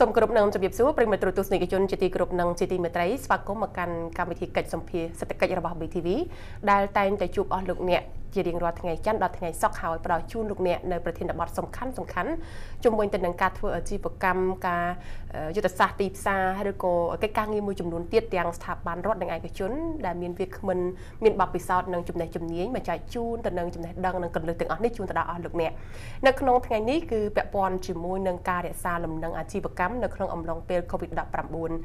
សូមគោរពនឹងជម្រាបសួរប្រិមត្តទស្សនិកជនជាទីគោរពនឹងជាទីមេត្រីស្វាគមន៍មកកាន់កម្មវិធីកិច្ចសម្ភារសេដ្ឋកិច្ចរបស់ BTV ដែលតែងតែជួបអស់លោកអ្នកជារៀងរាល់ថ្ងៃច័ន្ទដល់ថ្ងៃសុក្រហើយផ្ដល់ជូនលោកអ្នកនៅប្រធានបទសំខាន់សំខាន់ជំរុញទៅនឹងការធ្វើអាជីវកម្មការយុទ្ធសាស្ត្រទីផ្សារឬក៏កិច្ចការងារមួយចំនួនទៀតទាំងស្ថាប័នរដ្ឋនិងឯកជនដែលមានវាគ្មិនមានបទពិសោធន៍និងចំណេះជំនាញមកចែកជូនទៅនឹងចំណេះដឹងនិងកលលឹះទាំងអស់នេះជូនទៅដល់អស់លោកអ្នកនៅក្នុងថ្ងៃនេះគឺពាក់ព័ន្ធជាមួយនឹងការរក្សាលំនឹងអាជីវកម្ម នៅក្នុងអំឡុងពេល COVID-19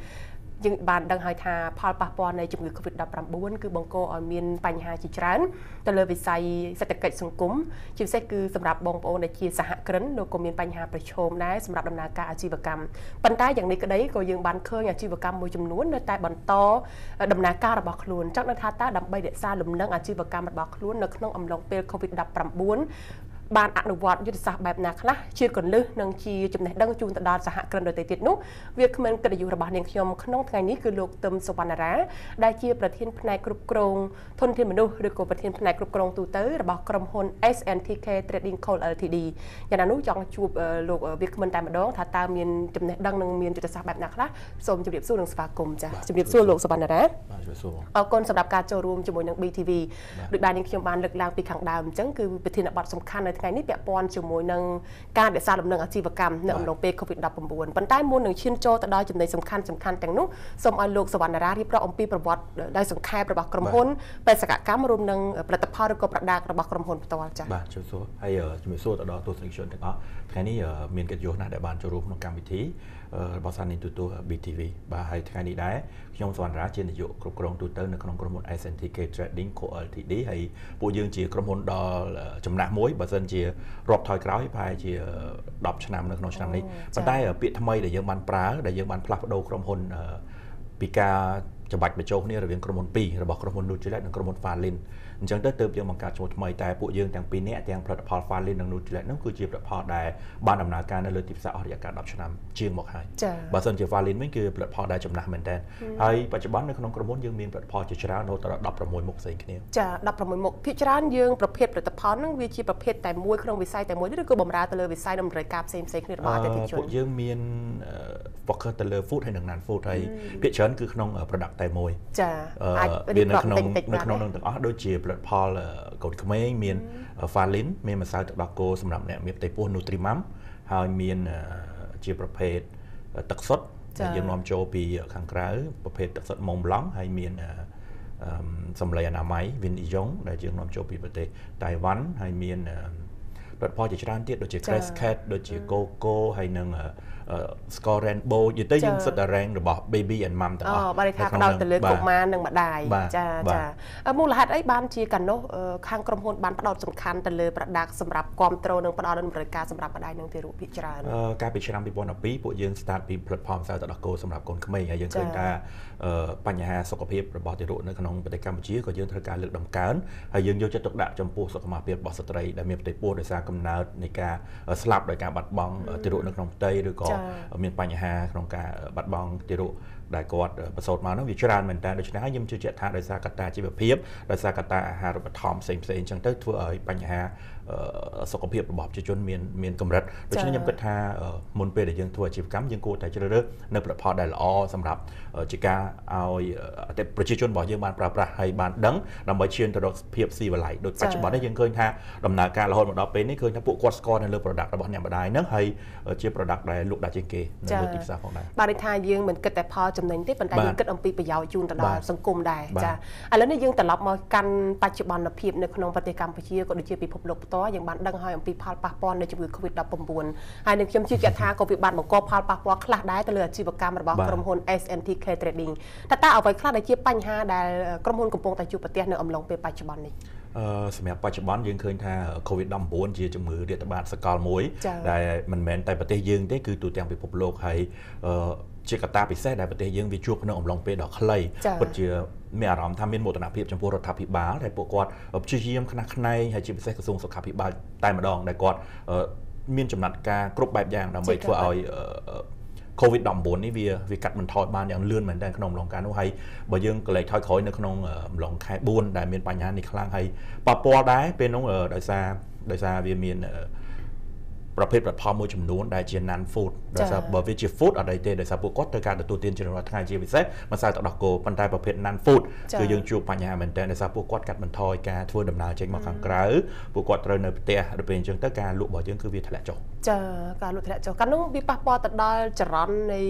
យើងបានដឹងហើយថាផលប៉ះពាល់នៃជំងឺ Covid-19 គឺបង្កឲ្យមានបញ្ហាជាច្រើនទៅលើវិស័យសេដ្ឋកិច្ចសង្គមជាពិសេសគឺសម្រាប់បងប្អូនដែលជាសហគ្រិនលោកក៏មានបញ្ហាប្រឈមដែរសម្រាប់ដំណើរការអាជីវកម្មប៉ុន្តែយ៉ាងនេះក្តីក៏យើងបានឃើញអាជីវកម្មមួយចំនួននៅតែ បន្តដំណើរការរបស់ខ្លួនចង់ដឹងថាតើដើម្បីរក្សាលំនឹងអាជីវកម្មរបស់ខ្លួននៅក្នុងអំឡុងពេល Covid-19 បានអនុវត្តយុទ្ធសាស្ត្របែបណាខ្លះជាកលឹះនិងជាចំណេះដឹងជូនទៅដល់សហគ្រិនដទៃទៀតនោះវាគ្មានកិត្តិយសរបស់នាងខ្ញុំក្នុងថ្ងៃនេះគឺលោកទឹមសុវណ្ណារាដែលជាប្រធានផ្នែកគ្រប់គ្រងធនធានមនុស្សឬក៏ប្រធានផ្នែកគ្រប់គ្រងទូទៅរបស់ក្រុមហ៊ុន SNTK Trading Co Ltd យ៉ាងណានោះចង់ជួបលោកវាគ្មិនតែម្ដងថាតើមានចំណេះដឹងនិងមានយុទ្ធសាស្ត្របែបណាខ្លះសូមជម្រាបសួរនិងស្វាគមន៍ចា៎ជម្រាបសួរលោកសុវណ្ណារាបាទជម្រាបសួរអរគុណសម្រាប់ការចូលរួមជាមួយនឹង BTV ដោយបាននាងខ្ញុំបានលើកឡើងពីខាងដើមអញ្ចឹងគឺប្រធានបទសំខាន់នៅថ្ងៃនេះពាក់ព័ន្ធជាមួយនឹងការរក្សាលំនឹងអាជីវកម្មនៅអំឡុងពេល COVID-19 ប៉ុន្តែមុននឹងឈានចូលទៅដល់ចំណុចសំខាន់សំខាន់ទាំងនោះសូមឲ្យលោកសវណ្ណារារៀបរាប់អំពីប្រវត្តិដោយសង្ខេបរបស់ក្រុមហ៊ុនបេសកកម្មរួមនឹងផលិតផលឬក៏ប្រដាករបស់ក្រុមហ៊ុនផ្ទាល់ចា៎បាទជម្រាបសួរហើយជម្រាបសួរទៅដល់ទស្សនិកជនទាំងអស់ថ្ងៃនេះមានកិត្តិយសណាស់ដែលបានចូលរួមក្នុងកម្មវិធីរបស់សានីទូទាស់ BTV បាទហើយថ្ងៃនេះដែរខ្ញុំសវណ្ណរាជានាយកគ្រប់គ្រងទូទៅនៅក្នុងក្រុមហ៊ុន SNTK Trading Co Ltd ហើយពួកយើងជាក្រុមហ៊ុនដល់ចំណាស់មួយបើសិនជារាប់ថយក្រោយប្រហែលជា10ឆ្នាំនៅក្នុងឆ្នាំនេះប៉ុន្តែពាក្យថ្មីដែលយើងបានប្រើដែលយើងបានផ្លាស់ប្ដូរក្រុមហ៊ុនពីការច្បាច់បញ្ចូលគ្នារវាងក្រុមហ៊ុន2របស់ក្រុមហ៊ុន Nutrilite និងក្រុមហ៊ុន Valin អញ្ចឹងទៅទើបយើងបង្កើតឈ្មោះថ្មីតែពួកយើងទាំងពីរនាក់ទាំងផលិតផល Valin និង Nutrilite នោះគឺជាផលិតផលដែលបានដំណើរការនៅលើទីផ្សារអស់រយៈកាល10ឆ្នាំជាងមកហើយបើសិនជា Valin វិញគឺផលិតផលដែលចំណាស់មែនតើហើយបច្ចុប្បន្ននៅក្នុងក្រុមហ៊ុនយើងមានផលិតផលជាច្រើនរហូតដល់16មុខផ្សេងគ្នាចា16មុខភាគច្រើនយើងប្រភេទផលិតផលហ្នឹងវាជាប្រភេទតែមួយក្នុងវិស័យតែមួយឬក៏បំរើទៅលើវិស័យតម្រូវការផ្សេងផ្សេងគ្នារបស់អតិថិជនពួកយើងមាន focus ទៅលើ food ហើយនិង non food ហើយភាគច្រើនគឺក្នុង product តែមួយចាអាចរៀបរាប់តិចតិចនៅក្នុងនឹងទាំងអស់ដូចជាផលិតផលកូនក្មេងមាន Valin មានម្សៅទឹកដោះគោសម្រាប់អ្នកមានផ្ទៃពោះ Nutrimam ហើយមានជាប្រភេទទឹកសុទ្ធយើងនាំចូលពីខាងក្រៅប្រភេទទឹកសុទ្ធមុំប្លង់ហើយមានសម្លេងអនាម័យ Win Yong ដែលយើងនាំចូលពីប្រទេសតៃវ៉ាន់ហើយមានផលិតផលជាច្រើនទៀតដូចជា Crescat ដូចជា Coco ហើយនឹង score rainbow និយាយទៅយើងសិតតែ rank របស់ baby and mom ទាំងអស់បាទថាផ្ដោតទៅលើកុមារនិងម្ដាយចាចាមូលហេតុអីបានជាកានោះខាងក្រុមហ៊ុនបានផ្ដោតសំខាន់ទៅលើ product សម្រាប់គ្រប់គ្រងនិងផ្ដល់ដំណើរការសម្រាប់ម្ដាយនិងទារកភាគច្រើនកាលពីឆ្នាំ2012ពួកយើង start ពី platform សៅតដោះគោសម្រាប់កូនក្មេងហើយយើងឃើញថាបញ្ហាសុខភាពរបស់ទារកនៅក្នុងប្រទេសកម្ពុជាក៏យើងត្រូវការលើកដំកើងហើយយើងយកចិត្តទុកដាក់ចំពោះសុខភាពរបស់ស្ត្រីដែលមានផ្ទៃពោះដោយសារកំណើតនៃការស្លាប់ដោយការបាត់បង់ទារកនៅក្នុងផ្ទៃឬក៏មានបញ្ហាក្នុងការបាត់បង់ទារកដែលគាត់ប្រសូតមកនោះវាច្រើនមែនតើដូច្នេះហើយខ្ញុំជឿជាក់ថាដោយសារកត្តាជីវភាពដោយសារកត្តាអាហារូបត្ថម្ភផ្សេងផ្សេងអញ្ចឹងទៅធ្វើឲ្យបញ្ហាសុខភាពរបស់ប្រជាជនមានមានកម្រិតដូច្នេះខ្ញុំគិតថាមុនពេលដែលយើងធ្វើអាជីវកម្មយើងគួរតែជ្រើសរើសនៅផលិតផលដែលល្អសម្រាប់ជាការឲ្យប្រជាជនរបស់យើងបានប្រើប្រាស់ហើយបានដឹងដើម្បីឈានទៅរកភាពស៊ីវិល័យដូចបច្ចុប្បន្ននេះយើងឃើញថាដំណើរការរហូតមកដល់ពេលនេះឃើញថាពួកគាត់ស្គាល់នៅលើ product របស់អ្នកម្ដាយហ្នឹងហើយជា product ដែលលក់ដាច់ជាងគេនៅលើទីផ្សារផងដែរបាទន័យថាយើងមិនគិតតែផលចំណេញទេប៉ុន្តែយើងគិតអំពីប្រយោជន៍ជូនទៅដល់សង្គមដែរចាឥឡូវនេះយើងត្រឡប់មកកាន់បច្ចុប្បន្នភាពនៅក្នុងប្រទេសកម្ពុជាក៏ដូចជាពិភពលោកតរយើងបានដឹងហើយអំពីផលប៉ះពាល់នៃជំងឺ Covid-19 ហើយនឹងខ្ញុំជឿជាក់ថាក៏វាបានបង្កផលប៉ះពាល់ខ្លះដែរទៅលើអាជីវកម្មរបស់ក្រុមហ៊ុន SNTK Trading តើតើអ្វីខ្លះដែលជាបញ្ហាដែលក្រុមហ៊ុនកំពុងតែជួបប្រទះនៅអំឡុងពេលបច្ចុប្បន្ននេះអឺសម្រាប់បច្ចុប្បន្នយើងឃើញថា COVID-19 ជាជំងឺរាតត្បាតសកលមួយ ដែលមិនមែនតែប្រទេសយើងទេគឺទូទាំងពិភពលោកហើយអឺជាកត្តាពិសេសដែលប្រទេសយើងវាជួបក្នុងអំឡុងពេលដ៏ខ្លីពិតជាមានអារម្មណ៍ថាមានមោទនភាពចំពោះរដ្ឋាភិបាលដែលពួកគាត់ព្យាយាមខ្នះខ្នែងហើយជាពិសេសក្រសួងសុខាភិបាលតែម្ដងដែលគាត់មានចំណាត់ការគ្រប់បែបយ៉ាងដើម្បីធ្វើឲ្យ COVID-19 នេះវាវាកាត់បន្ថយបានយ៉ាងលឿនមែនតើក្នុងអំឡុងកាលនោះហើយបើយើងក៏លេខថយក្រោយនៅក្នុងអំឡុងខែ4ដែលមានបញ្ហានេះខ្លាំងហើយប៉ះពាល់ដែរពេលនោះដោយសារដោយសារវាមានប្រភេទផលិតផលមួយចំនួនដែលជា non food ដោយសារបើវាជា food អត់អីទេដោយសារពួកគាត់ត្រូវការទទួលទានជារៀងរាល់ថ្ងៃជាពិសេសម្សៅទឹកដោះគោប៉ុន្តែប្រភេទ non food គឺយើងជួបបញ្ហាមែនទែនដោយសារពួកគាត់កាត់បន្ថយការធ្វើដំណើរចេញមកខាងក្រៅពួកគាត់ត្រូវនៅផ្ទះដល់ពេលអញ្ចឹងទៅការលក់របស់យើងគឺវាធ្លាក់ចុះចាការលក់ធ្លាក់ចុះកាលនោះវាប៉ះពាល់ទៅដល់ចរន្តនៃ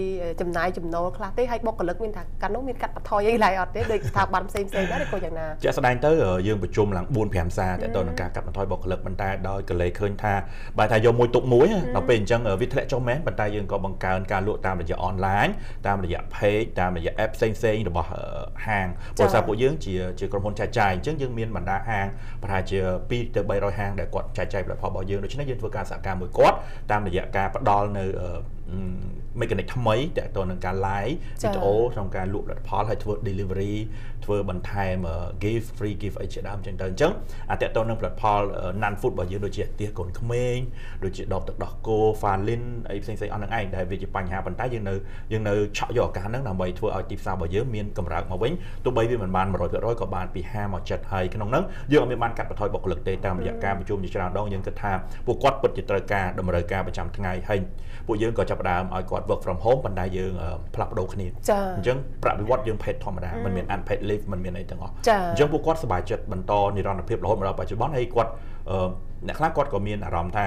ចំណាយចំណូលខ្លះទេហើយបុគ្គលិកមានថាកាលនោះមានកាត់បន្ថយអីឡើយអត់ទេដូចស្ថាប័នផ្សេងផ្សេងដែរឬក៏យ៉ាងណាជាក់ស្ដែងទៅយើងប្រជុំឡើង4 5សារតទៅនឹងការកាត់បន្ថយបុគ្គលិកប៉ុន្តែដោយកលេឃើញថាបើថាយកមួយទុកមួយដល់ពេលអញ្ចឹងវាធ្លាក់ចុះមែនប៉ុន្តែយើងក៏បង្កើនការលក់តាមរយៈអនឡាញតាមរយៈ page តាមរយៈ app ផ្សេងៗរបស់ហាងព្រោះថាពួកយើងជាជាក្រុមហ៊ុនចែកចាយអញ្ចឹងយើងមានបណ្ដាហាងប្រហែលជា2ទៅ300ហាងដែលគាត់ចែកចាយផលិតផលរបស់យើងដូច្នេះយើងធ្វើការសហការមួយគាត់តាមរយៈការផ្ដល់នៅ mechanic ថ្មីតទៅនឹងការ live វីដេអូក្នុងការលក់ផលិតផលហើយធ្វើ delivery ធ្វើបន្ថែម gift free gift អីជាដើមចឹងទៅអញ្ចឹងអាតទៅនឹងផលិតផល non food របស់យើងដូចជាទៀសកូនក្មេងដូចជាដបទឹកដោះគោ Valin អីផ្សេងៗអស់នឹងឯងដែលវាជាបញ្ហាប៉ុន្តែយើងនៅយើងនៅឆក់យកឱកាសហ្នឹងដើម្បីធ្វើឲ្យទីផ្សាររបស់យើងមានកម្រើកមកវិញទោះបីវាមិនបាន100%ក៏បានពី50មក70ហើយក្នុងហ្នឹងយើងអត់មានបានកាត់បន្ថយបុគ្គលិកទេតាមរយៈការប្រជុំជាច្រើនដងយើងគិតថាពួកគាត់ពិតជាត្រូវការតម្រូវការប្រចាំថ្ងៃហើយពួកយើងក៏ចាប់ផ្ដើមឲ្យគាត់ work from home បណ្ដាយើងផ្លាស់ប្ដូរគ្នាអញ្ចឹងប្រតិវត្តយើង paid ធម្មតាមិនមាន unpaid leave មិនមានអីទាំងអស់អញ្ចឹងពួកគាត់សប្បាយចិត្តបន្តនិរន្តរភាពរហូតមកដល់បច្ចុប្បន្នហើយគាត់អ្នកខ្លះគាត់ក៏មានអារម្មណ៍ថា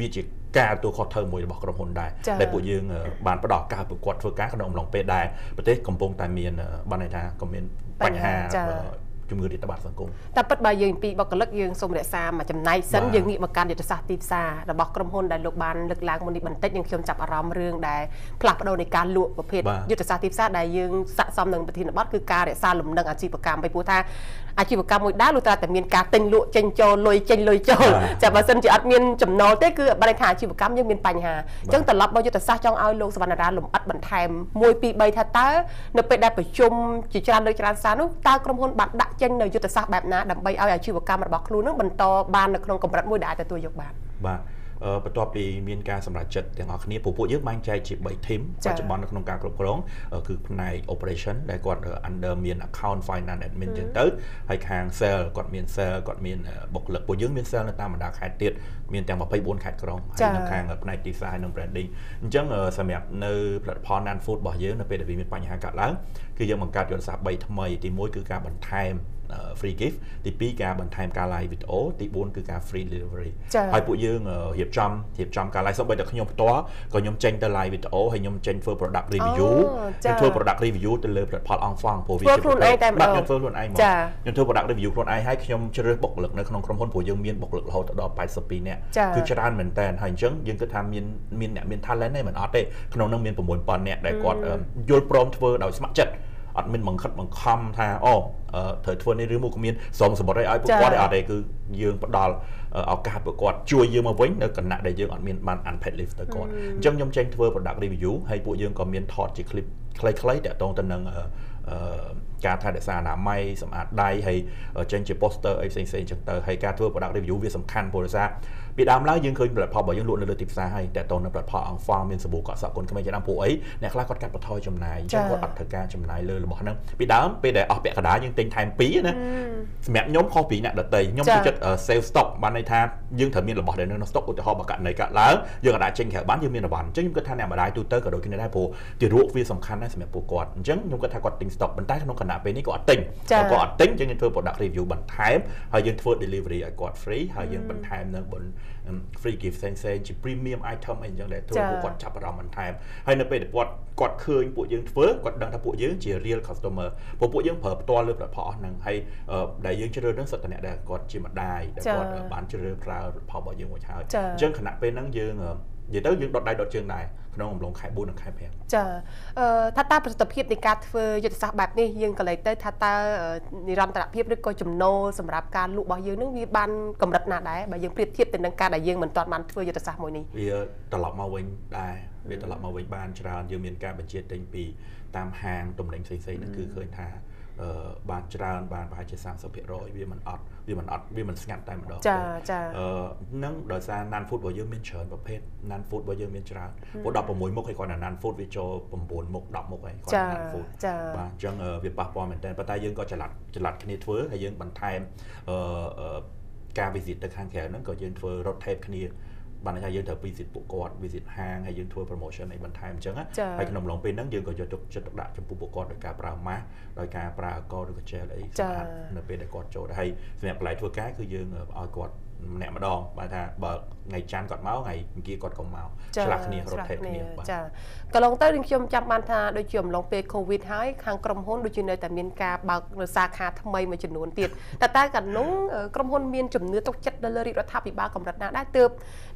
វាជាការទទួលខុសត្រូវមួយរបស់ក្រុមហ៊ុនដែរដែលពួកយើង បានផ្ដល់ការប្រកួតធ្វើការក្នុងអំឡុងពេលដែលប្រទេសកំពុងតែមានបានន័យថាក៏មានបញ្ហាជំងឺរាតត្បាតសង្គមតែពិតបើយើងពីបុគ្គលិកយើងសូមរក្សាមួយចំណែកសិនយើងងាកមកកាន់យុទ្ធសាស្ត្រទីផ្សាររបស់ក្រុមហ៊ុនដែលលោកបានលើកឡើងមុននេះបន្តិចយើងខ្ញុំចាប់អារម្មណ៍រឿងដែលផ្លាស់ប្ដូរនៃការលក់ប្រភេទយុទ្ធសាស្ត្រទីផ្សារដែលយើងស័ក្តិសមនឹងប្រធានបទគឺការរក្សាលំនឹងអាជីវកម្មពីព្រោះថាអាជីវកម្មមួយដែរលុះត្រាតែមានការទិញលក់ចេញចូលលុយចេញលុយចូលចាបើសិនជាអត់មានចំណូលទេគឺបានន័យថាអាជីវកម្មយើងមានបញ្ហាអញ្ចឹងត្រឡប់មកយុទ្ធសាស្ត្រចង់ឲ្យលោកសវណ្ណារាលំអិតបន្ថែម1 2 3ថាតើនៅពេលដែលប្រជុំជាច្រើនលើច្រើនសារនោះតើក្រុមហ៊ុនបានដាក់ចេញនៅយុទ្ធសាស្ត្របែបណាដើម្បីឲ្យអាជីវកម្មរបស់ខ្លួននឹងបន្តបាននៅក្នុងកម្រិតមួយដែលអាចទទួលយកបានបាទបន្ទាប់ពីមានការសម្រេចចិត្តទាំងអស់គ្នាពួកពួកយើងបែងចែកជា3 team បច្ចុប្បន្ននៅក្នុងការគ្រប់គ្រងគឺផ្នែក operation ដែលគាត់ under មាន account finance admin ចឹងទៅហើយខាង sale គាត់មាន sale គាត់មានបុគ្គលិកពួកយើងមាន sale នៅតាមបណ្ដាខេត្តទៀតមានទាំង24ខេត្តក្រុងហើយនៅខាងផ្នែក design និង branding អញ្ចឹងសម្រាប់នៅផលិតផល Nan Food របស់យើងនៅពេលដែលវាមានបញ្ហាកើតឡើងគឺយើងបង្កើតយន្តសាស្ត្រ3ថ្មីទី1គឺការបន្ថែម free gift ទី2ការបន្ថែមការ live វីដេអូទី4គឺការ free delivery ហើយពួកយើងរៀបចំរៀបចំការ live សូម្បីតែខ្ញុំផ្ទាល់ក៏ខ្ញុំចេញទៅ live វីដេអូហើយខ្ញុំចេញធ្វើ product review ខ្ញុំធ្វើ product review ទៅលើផលិតផលអង្ហ្វាំងព្រោះវាជាខ្លួនឯងតែម្ដងខ្ញុំធ្វើខ្លួនឯងមកខ្ញុំធ្វើ product review ខ្លួនឯងហើយខ្ញុំជ្រើសបុគ្គលិកនៅក្នុងក្រុមហ៊ុនព្រោះយើងមានបុគ្គលិករហូតដល់82នាក់គឺច្រើនមែនតើហើយអញ្ចឹងយើងគិតថាមានមានអ្នកមាន talent ទេមិនអត់ទេក្នុងនោះមាន6000នាក់ដែលគាត់យល់ព្រមធ្វើដោយស្ម័គ្រចិត្តអត់មានបង្ខិតបង្ខំថាអូត្រូវធ្វើនេះឬមកមានសូមសម្បត្តិឲ្យពួកគាត់អត់ទេគឺយើងផ្ដល់ឱកាសពួកគាត់ជួយយើងមកវិញនៅគណៈដែលយើងអត់មានបាន unpaid leave ទៅគាត់អញ្ចឹងខ្ញុំចេញធ្វើ product review ហើយពួកយើងក៏មានថតជា clip ខ្លីៗតាក់ទងទៅនឹងការថែរក្សាអនាម័យសម្អាតដៃហើយចេញជា poster អីផ្សេងៗអញ្ចឹងទៅហើយការធ្វើ product review វាសំខាន់ព្រោះដោយសារពីដើមឡើយយើងឃើញផលិតផលរបស់យើងលក់នៅលើទីផ្សារហើយតែតទៅនៅផលិតផលអង្ហ្វាមានសាប៊ូកក់សក់គុនខ្មែរជាដើមពួកអីអ្នកខ្លះគាត់កាត់បន្ថយចំណាយចឹងគាត់អត់ត្រូវការចំណាយលើរបស់ហ្នឹងពីដើមពេលដែលអស់ពាក់កណ្ដាលយើងទិញថែមពីណាសម្រាប់ខ្ញុំខុសពីអ្នកដតីខ្ញុំចូលចិត្ត save stock បានន័យថាយើងត្រូវមានរបស់ដែលនៅក្នុង stock ឧទាហរណ៍បើករណីកើតឡើងយើងអាចចេញក្រៅបានយើងមានរង្វាន់អញ្ចឹងខ្ញុំគិតថាអ្នកម្ដាយទូទៅក៏ដូចគ្នាដែរព្រោះទីរក់វាសំខាន់ដែរសម្រាប់ពួកគាត់អញ្ចឹងខ្ញុំគិតថាគាត់ទិញ stock ប៉ុន្តែក្នុងគណៈពេលនេះគាត់អត់ទិញគាត់អត់ទិញអញ្ចឹងយើងធ្វើ product review បន្ថែមហើយយើងធ្វើ delivery ឲ្យគាត់ free ហើយយើងបន្ថែមនៅ free gift ផ្សេងៗជា premium item អីចឹងដែលធ្វើពួកគាត់ចាប់អារម្មណ៍បន្ថែមហើយនៅពេលដែលគាត់គាត់ឃើញពួកយើងធ្វើគាត់ដឹងថាពួកយើងជា real customer ព្រោះពួកយើងប្រើផ្ទាល់លើផលិតផលហ្នឹងហើយដែលយើងជ្រើសរើសសិទ្ធិអ្នកដែលគាត់ជាម្ដាយដែលគាត់បានជ្រើសរើសប្រើផលិតផលរបស់យើងមកហើយអញ្ចឹងគណៈពេលហ្នឹងយើងនិយាយទៅយើងដុតដៃដុតជើងដែរក្នុងអំឡុងខែ4និងខែ5ចាអឺថាតើប្រសិទ្ធភាពនៃការធ្វើយុទ្ធសាស្ត្របែបនេះយើងក៏លើកទៅថាតើនិរន្តរភាពឬក៏ចំណូលសម្រាប់ការលក់របស់យើងនឹងវាបានកម្រិតណាដែរបើយើងប្រៀបធៀបទៅនឹងការដែលយើងមិនទាន់បានធ្វើយុទ្ធសាស្ត្រមួយនេះវាត្រឡប់មកវិញដែរវាត្រឡប់មកវិញបានច្រើនយើងមានការបញ្ជាទិញពីតាមហាងតំណែងផ្សេងៗហ្នឹងគឺឃើញថាបានច្រើនបានប្រហែលជា30%វាមិនអត់វាមិនអត់វាមិនស្ងាត់តែម្ដងចាចាអឺនឹងដោយសារ nan food របស់យើងមានច្រើនប្រភេទ nan food របស់យើងមានច្រើនព្រោះ16មុខឯគាត់ណា nan food វាចូល9មុខ10មុខឯគាត់ nan food បាទអញ្ចឹងវាប៉ះពាល់មែនតើប៉ុន្តែយើងក៏ចល័តចល័តគ្នាធ្វើហើយយើងបន្ថែមអឺការវិសិតទៅខាងក្រៅហ្នឹងក៏យើងធ្វើរត់ថេបគ្នាបានថាយើងត្រូវពីសិទ្ធិពួកគាត់ពីសិទ្ធិហាងហើយយើងធ្វើ promotion ឲ្យបន្ថែមអញ្ចឹងហើយក្នុងឡងពេលហ្នឹងយើងក៏យកទុកចិត្តទុកដាក់ចំពោះពួកគាត់ដោយការប្រើ mask ដោយការប្រើអកលឬក៏ gel អីសម្រាប់នៅពេលដែលគាត់ចូលហើយសម្រាប់កន្លែងធ្វើការគឺយើងឲ្យគាត់ម្នាក់ម្ដងបាទថាបើថ្ងៃច័ន្ទគាត់មកថ្ងៃអង្គារគាត់ក៏មកឆ្លាស់គ្នារត់ថេគ្នាបាទចាកន្លងទៅនឹងខ្ញុំចាំបានថាដូចជាអំឡុងពេល Covid ហើយខាងក្រុមហ៊ុនដូចជានៅតែមានការបើកនៅសាខាថ្មីមួយចំនួនទៀតតែតែកណ្ដុងក្រុមហ៊ុនមានជំនឿទុកចិត្តដល់លើរាជរដ្ឋាភិបាលកម្រិតណាដែរទើប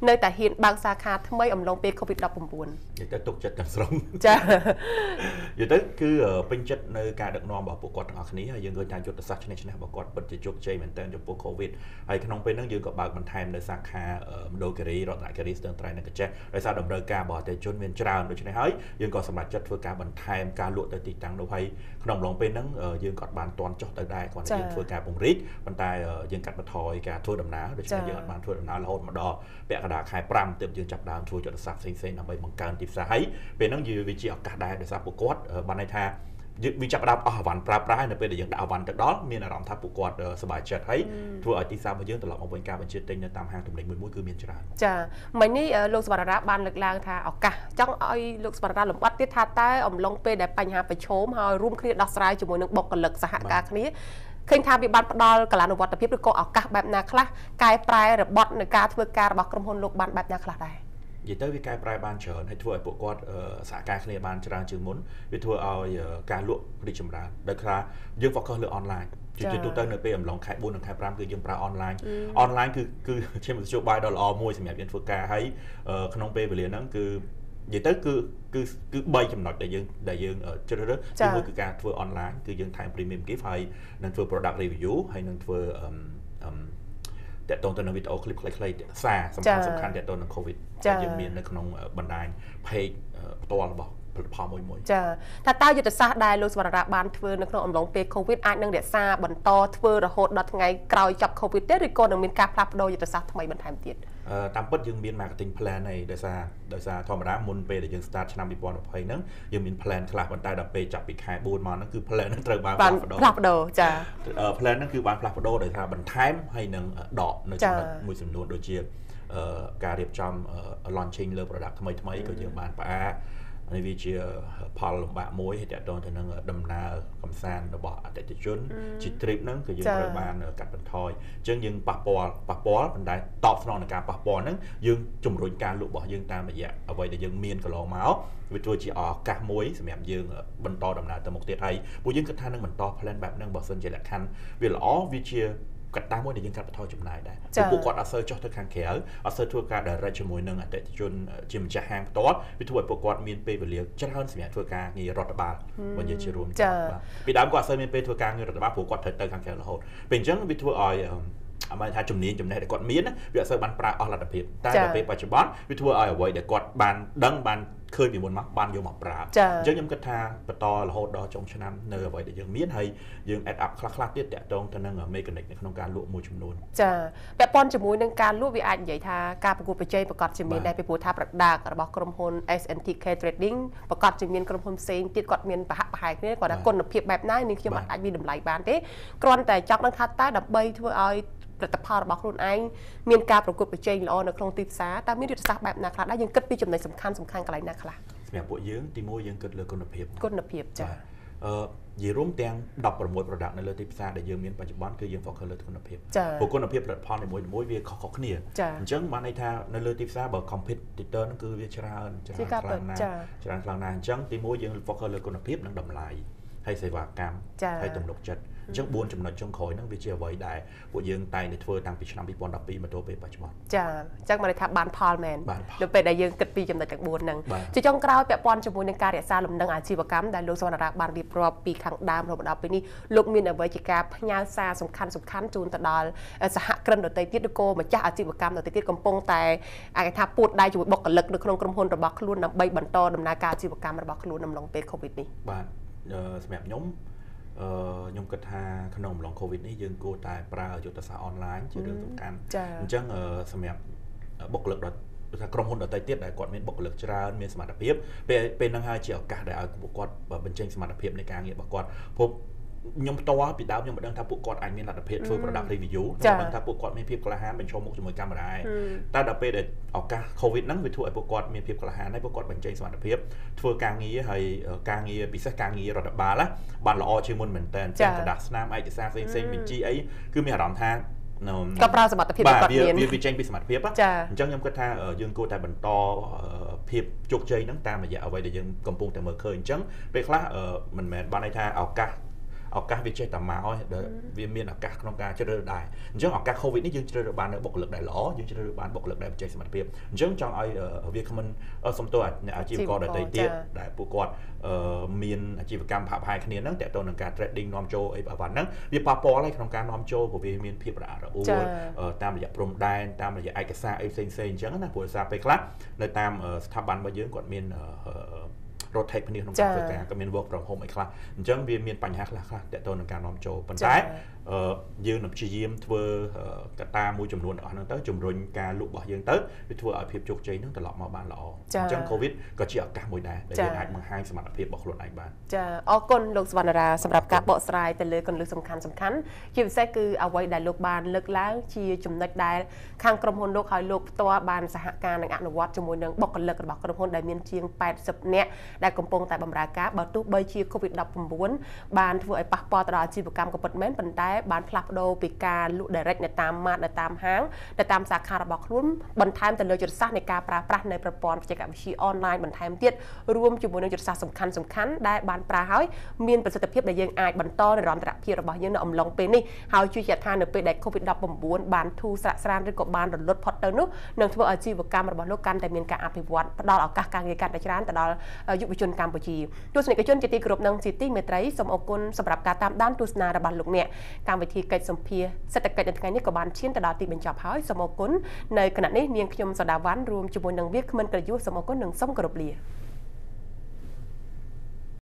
នៅតែហ៊ានបើកសាខា ថ្មីអំឡុងពេល Covid 19និយាយទៅទុកចិត្តទាំងស្រុងចានិយាយទៅគឺពេញចិត្តនៅការដឹកនាំរបស់ពួកគាត់ទាំងអស់គ្នាហើយយើងឃើញថាយុទ្ធសាស្ត្រឆ្នេះឆ្នេះរបស់គាត់ពិតជាជោគជ័យមែនទែនចំពោះ Covid ហើយក្នុងពេលហ្នឹងយើងក៏បើកបន្ថែមនៅសាខាមណ្ឌលគិរីរតនគិរីស្ទឹងត្រែងនិងកញ្ចេះដោយសារតម្រូវការបរទេសជនមានច្រើនដូច្នេះហើយយើងក៏សម្រេចចិត្តធ្វើការបន្ថែមការលក់ទៅទីតាំងនោះហើយក្នុងឡងពេលហ្នឹងយើងក៏បានតន់ចុះទៅដែរគាត់យើងធ្វើការពង្រីកប៉ុន្តែយើងកាត់បន្ថយការធ្វើដំណើរដូច្នេះយើងអត់បានធ្វើដំណើររហូតមកដល់ពាក់កណ្ដាលខែ5ទើបយើងចាប់ដើមធ្វើយុទ្ធសាស្ត្រផ្សេងៗដើម្បីបង្កើនទីផ្សារហើយពេលហ្នឹងយើងវាជាឱកាសដែរដោយសារពួកគាត់បានន័យថាវាចាប់ផ្ដើមអស់អវ័នប្រើប្រាស់នៅពេលដែលយើងដាក់អវ័នទៅដល់មានអារម្មណ៍ថាពួកគាត់សប្បាយចិត្តហើយធ្វើឲ្យទីផ្សាររបស់យើងត្រឡប់មកវិញការបញ្ជាទិញនៅតាមហាងទំនិញមួយមួយគឺមានច្រើនចាមិញនេះលោកសវណ្ណរាបានលើកឡើងថាឱកាសចង់ឲ្យលោកសវណ្ណរាលំបាត់ទៀតថាតើអំឡុងពេលដែលបញ្ហាប្រឈមហើយរួមគ្នាដោះស្រាយជាមួយនឹងបុគ្គលិកសហការគ្នាឃើញថាវាបានផ្ដល់កលានុវត្តភាពឬក៏ឱកាសបែបណាខ្លះកែប្រែរបត់នៃការធ្វើការរបស់ក្រុមហ៊ុនលោកបានបែបណាខ្លះដែរនិយាយទៅវាកែប្រែបានច្រើនហើយធ្វើឲ្យពួកគាត់សហការគ្នាបានច្រើនជាងមុនវាធ្វើឲ្យការលក់រីកចម្រើនដោយខ្លះយើង focus លើ online ជាជាទូទៅនៅពេលអំឡុងខែ4និងខែ5គឺយើងប្រើ online online គឺគឺជាមធ្យោបាយដ៏ល្អមួយសម្រាប់យើងធ្វើការហើយក្នុងពេលវេលាហ្នឹងគឺនិយាយទៅគឺគឺគឺ3ចំណុចដែលយើង ដែលយើងជ្រើសរើសទីមួយគឺការធ្វើ online គឺយើងថែម premium gift ហើយនឹងធ្វើ product review ហើយនឹងធ្វើតកតងទៅនឹងវីដេអូឃ្លីបខ្លីៗសារសំខាន់សំខាន់តកតងនឹង COVID ដែលយើងមាននៅក្នុងបណ្ដាញ page ផ្ទាល់របស់ផលិតផលមួយមួយចាថាតើយុទ្ធសាស្ត្រដែលលោកសវណ្ណរាបាន ធ្វើនៅក្នុងអំឡុងពេល COVID អាចនឹងរក្សាបន្តធ្វើរហូតដល់ថ្ងៃក្រោយចប់ COVID ទេឬក៏នឹងមានការផ្លាស់ប្ដូរយុទ្ធសាស្ត្រថ្មីបន្ថែមទៀតអឺតាមពិតយើងមាន marketing plan ហើយដោយសារដោយសារធម្មតាមុនពេលដែលយើង start ឆ្នាំ2020ហ្នឹងយើងមាន plan ខ្លះប៉ុន្តែដល់ពេលចាប់ពីខែ4មកហ្នឹងគឺ plan ហ្នឹងត្រូវបានផ្លាស់ប្ដូរផ្លាស់ប្ដូរចា plan ហ្នឹងគឺបានផ្លាស់ប្ដូរដោយសារបន្ថែមហើយនឹងដកនៅចំណុចមួយចំនួនដូចជាការរៀបចំ launching លើ product ថ្មីថ្មីក៏យើងបានផ្អាកនេះវាជាផលលំបាកមួយហើយតកតងទៅនឹងដំណើរកំសាន្តរបស់អតិថិជនជា trip ហ្នឹងគឺយើងត្រូវបានកាត់បន្ថយអញ្ចឹងយើងប៉ះពាល់ប៉ះពាល់ប៉ុន្តែតបស្នងនឹងការប៉ះពាល់ហ្នឹងយើងជំរុញការលក់របស់យើងតាមរយៈអ្វីដែលយើងមានកន្លងមកវាធ្វើជាឱកាសមួយសម្រាប់យើងបន្តដំណើរទៅមុខទៀតហើយពួកយើងគិតថានឹងបន្ត plan បែបហ្នឹងបើសិនជាលក្ខខណ្ឌវាល្អវាជាកត្តាមួយដែលយើងកាត់បន្ថយចំណាយដែរព្រោះពួកគាត់អត់សូវចុះទៅខាងក្រៅអត់សូវធ្វើការ direct ជាមួយនឹងអតិថិជនជាម្ចាស់ហាងផ្ទាល់វាធ្វើឲ្យពួកគាត់មានពេលវេលាច្រើនសម្រាប់ធ្វើការងាររដ្ឋបាលបើនិយាយជារួមចា៎ពីដើមគាត់អត់សូវមានពេលធ្វើការងាររដ្ឋបាលព្រោះគាត់ត្រូវទៅខាងក្រៅរហូតពេលអញ្ចឹងវាធ្វើឲ្យអមថាជំនាញចំណេះដែលគាត់មានវាអត់សូវបានប្រើអស់លទ្ធភាពតែដល់ពេលបច្ចុប្បន្នវាធ្វើឲ្យអ្វីដែលគាត់បានដឹងបានឃើញពីមុនមកបានយកមកប្រាប់អញ្ចឹងខ្ញុំគិតថាបន្តរហូតដល់ចុងឆ្នាំនៅអ្វីដែលយើងមានហើយយើង add up ខ្លះខ្លះទៀតតាក់ទងទៅនឹង mechanic នៅក្នុងការលក់មួយចំនួនចាពាក់ព័ន្ធជាមួយនឹងការលក់វាអាចនិយាយថាការប្រកួតប្រជែងប្រកាសជាមានដែរពីព្រោះថា product របស់ក្រុមហ៊ុន SNTK Trading ប្រកាសជាមានក្រុមហ៊ុនផ្សេងទៀតគាត់មានប្រហាក់ប្រហែលគ្នាគាត់ថាគុណភាពបែបណានេះខ្ញុំអាចវិតម្លៃបានទេគ្រាន់តែចង់ដឹងថាតើដើម្បីធ្វើឲ្យផលិតផលរបស់ខ្លួនឯងមានការប្រកួតប្រជែងល្អនៅក្នុងទីផ្សារតើមានយុទ្ធសាស្ត្របែបណាខ្លះដែរយើងគិតពីចំណុចសំខាន់សំខាន់កន្លែងណាខ្លះសម្រាប់ពួកយើងទីមួយយើងគិតលើគុណភាពគុណភាពចា៎អឺនិយាយរួមទាំង16 product នៅលើទីផ្សារដែលយើងមានបច្ចុប្បន្នគឺយើង focus លើគុណភាពព្រោះគុណភាពផលិតផលនីមួយៗវាខុសៗគ្នាអញ្ចឹងបានន័យថានៅលើទីផ្សារបើ competitor ហ្នឹងគឺវាច្រើនច្រើនខ្លាំងណាស់ច្រើនខ្លាំងណាស់អញ្ចឹងទីមួយយើង focus លើគុណភាពនិងតម្លៃហើយសេវាកម្មហើយទំនុកចិត្តអញ្ចឹង4ចំណុចចុងក្រោយហ្នឹងវាជាអ្វីដែលពួកយើង តែងតែធ្វើតាំងពីឆ្នាំ2012មកទល់ពេលបច្ចុប្បន្នចាអញ្ចឹងមកថាបានផលមែននៅពេលដែលយើងគិតពីចំណុចទាំង4ហ្នឹងជាចុងក្រោយពាក់ព័ន្ធជាមួយនឹងការរក្សាលំនឹងអាជីវកម្មដែលលោកសវណ្ណរាបានរៀបរាប់ពីខាងដើមរហូតដល់ពេលនេះលោកមានអ្វីជាការផ្ញើសារសំខាន់សំខាន់ជូនទៅដល់សហគ្រិនដទៃទៀតឬក៏ម្ចាស់អាជីវកម្មដទៃទៀតកំពុងតែអាចថាពួតដៃជាមួយបុគ្គលិកនៅក្នុងក្រុមហ៊ុនរបស់ខ្លួនដើម្បីបន្តដំណើរការអាជីវកម្មរបស់ខ្លួនក្នុងពេល Covid នេះបាទសម្រាប់ខ្ញុំខ្ញុំគិតថាក្នុងអំឡុង Covid នេះយើងគួរតែប្រើយុទ្ធសាស្ត្រអនឡាញជារឿងសំខាន់អញ្ចឹងសម្រាប់បុគ្គលិកដថាក្រុមហ៊ុនដតៃទៀតដែលគាត់មានបុគ្គលិកច្រើនមានសមត្ថភាពពេលពេលហ្នឹងហើយជាឱកាសដែលឲ្យពួកគាត់បញ្ចេញសមត្ថភាពនៃការងាររបស់គាត់ព្រោះខ្ញុំផ្ទាល់ពីដើមខ្ញុំមិនដឹងថាពួកគាត់អាចមានលទ្ធភាពធ្វើ product review ខ្ញុំមិនដឹងថាពួកគាត់មានភាពក្លាហានបញ្ឈមមុខជាមួយកាមេរ៉ាតែដល់ពេលដែលឱកាស COVID ហ្នឹងវាធ្វើឲ្យពួកគាត់មានភាពក្លាហានហើយពួកគាត់បញ្ចេញសមត្ថភាពធ្វើការងារហើយការងារពិសេសការងាររដ្ឋបាលបានល្អជាងមុនមែនតើទាំងกระดาษស្នាមឯកសារផ្សេងៗបញ្ជីអីគឺមានអារម្មណ៍ថាក៏ប្រើសមត្ថភាពរបស់គាត់មានវាចេញពីសមត្ថភាពអញ្ចឹងខ្ញុំគិតថាយើងគួរតែបន្តភាពជោគជ័យហ្នឹងតាមរយៈអ្វីដែលយើងកំពុងតែមើលឃើញអញ្ចឹងពេលខ្លះមិនមែនបានន័យថាឱកាសឱកាសវាចេះតែមកឲ្យវាមានឱកាសក្នុងការជ្រើសរើសដែរអញ្ចឹងឱកាស COVID នេះយើងជ្រើសរើសបាននៅបុគ្គលិកដែលល្អយើងជ្រើសរើសបានបុគ្គលិកដែលចេះសមត្ថភាពអញ្ចឹងចង់ឲ្យវាគ្មិនសំទោសអាជីវករដទៃទៀតដែលពួកគាត់មានអាជីវកម្មផាកផាយគ្នាហ្នឹងតើតទៅនឹងការ trading នាំចូលអីប្រវត្តិហ្នឹងវាប៉ះពាល់ហើយក្នុងការនាំចូលព្រោះវាមានភាពរអាក់រអួលតាមរយៈព្រំដែនតាមរយៈឯកសារអីផ្សេងៗអញ្ចឹងណាព្រោះសារពេលខ្លះនៅតាមស្ថាប័នរបស់យើងគាត់មានរត់ថេកភ្នាក់ក្នុងការធ្វើការក៏មាន work from home អីខ្លះអញ្ចឹងវាមានបញ្ហាខ្លះខ្លះតទៅនឹងការនាំចូលប៉ុន្តែយើងនឹងព្យាយាមធ្វើកត្តាមួយចំនួនអស់ហ្នឹងទៅជំរុញការលក់របស់យើងទៅវាធ្វើឲ្យភាពជោគជ័យហ្នឹងត្រឡប់មកបានល្អអញ្ចឹង COVID ក៏ជាឱកាសមួយដែរដែលយើងអាចបង្ហាញសមត្ថភាពរបស់ខ្លួនឯងបានចាអរគុណលោកសវណ្ណរាសម្រាប់ការបកស្រាយទៅលើកលឹះសំខាន់សំខាន់ជាពិសេសគឺអ្វីដែលលោកបានលើកឡើងជាចំណុចដែលខាងក្រុមហ៊ុនលោកឲ្យលោកផ្ទាល់បានសហការនិងអនុវត្តជាមួយនឹងបុគ្គលិករបស់ក្រុមហ៊ុនដែលមានជាង80នាក់ដែលកំពុងតែបម្រើការបើទោះបីជា COVID-19 បានធ្វើឲ្យប៉ះពាល់ទៅដល់អាជីវកម្មក៏ពិតមែនប៉ុន្តែដែរបានផ្លាស់ប្ដូរពីការលក់ direct នៅតាមម៉ាតនៅតាមហាងនៅតាមសាខារបស់ខ្លួនបន្ថែមទៅលើយុទ្ធសាស្ត្រនៃការប្រើប្រាស់នៅប្រព័ន្ធបច្ចេកវិទ្យា online បន្ថែមទៀតរួមជាមួយនឹងយុទ្ធសាស្ត្រសំខាន់សំខាន់ដែលបានប្រើហើយ មានប្រសិទ្ធភាពដែលយើងអាចបន្តនិរន្តរភាពរបស់យើងនៅអំឡុងពេលនេះហើយជឿជាក់ថានៅពេលដែល COVID-19 បានធូរស្រាក់ស្រានឬក៏បានរលត់ផុតទៅនោះនឹងធ្វើឲ្យជីវកម្មរបស់លោកកាន់តែមានការអភិវឌ្ឍផ្ដល់ឱកាសការងារកាន់តែច្រើនទៅដល់យុវជនកម្ពុជាទស្សនិកជនជាទីគោរពនឹងជាទីមេត្រីសូមអរគុណសម្រាប់ការតាមដានទស្សនារបស់លោកអ្នកកម្មវិធីកិច្ចសម្ភារសេដ្ឋកិច្ចនៅថ្ងៃនេះក៏បានឈានទៅដល់ទីបញ្ចប់ហើយសូមអរគុណនៅគណៈនេះនាងខ្ញុំសដាវ៉ាន់រួមជាមួយនឹងវាគ្មិនក្រយុះសូមអរគុណនិងសូមគោរពលា